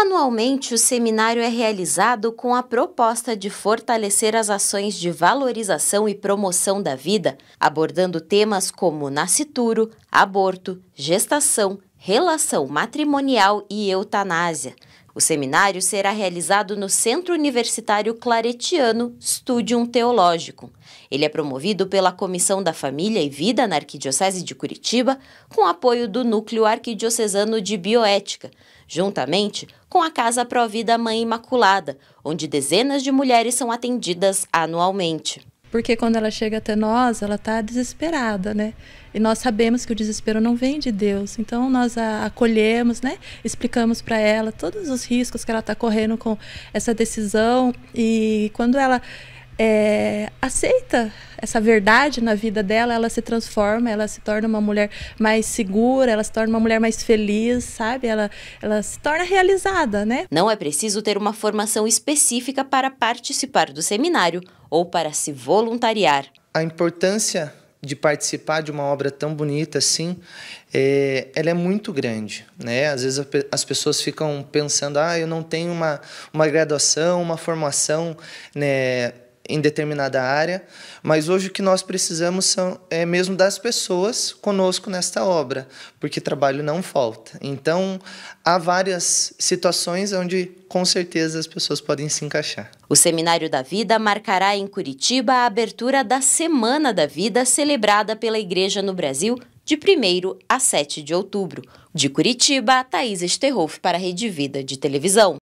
Anualmente, o seminário é realizado com a proposta de fortalecer as ações de valorização e promoção da vida, abordando temas como nascituro, aborto, gestação, relação matrimonial e eutanásia, o seminário será realizado no Centro Universitário Claretiano Studium Teológico. Ele é promovido pela Comissão da Família e Vida na Arquidiocese de Curitiba, com apoio do Núcleo Arquidiocesano de Bioética, juntamente com a Casa Provida Mãe Imaculada, onde dezenas de mulheres são atendidas anualmente. Porque quando ela chega até nós, ela está desesperada, né? E nós sabemos que o desespero não vem de Deus. Então nós a acolhemos, né? Explicamos para ela todos os riscos que ela está correndo com essa decisão. E quando ela é, aceita essa verdade na vida dela, ela se transforma, ela se torna uma mulher mais segura, ela se torna uma mulher mais feliz, sabe? Ela, ela se torna realizada, né? Não é preciso ter uma formação específica para participar do seminário ou para se voluntariar. A importância de participar de uma obra tão bonita assim, é, ela é muito grande, né? Às vezes as pessoas ficam pensando, ah, eu não tenho uma, uma graduação, uma formação, né? em determinada área, mas hoje o que nós precisamos são é mesmo das pessoas conosco nesta obra, porque trabalho não falta. Então, há várias situações onde com certeza as pessoas podem se encaixar. O Seminário da Vida marcará em Curitiba a abertura da Semana da Vida celebrada pela Igreja no Brasil de 1 a 7 de outubro. De Curitiba, Thaís Esterhoff para a Rede Vida de Televisão.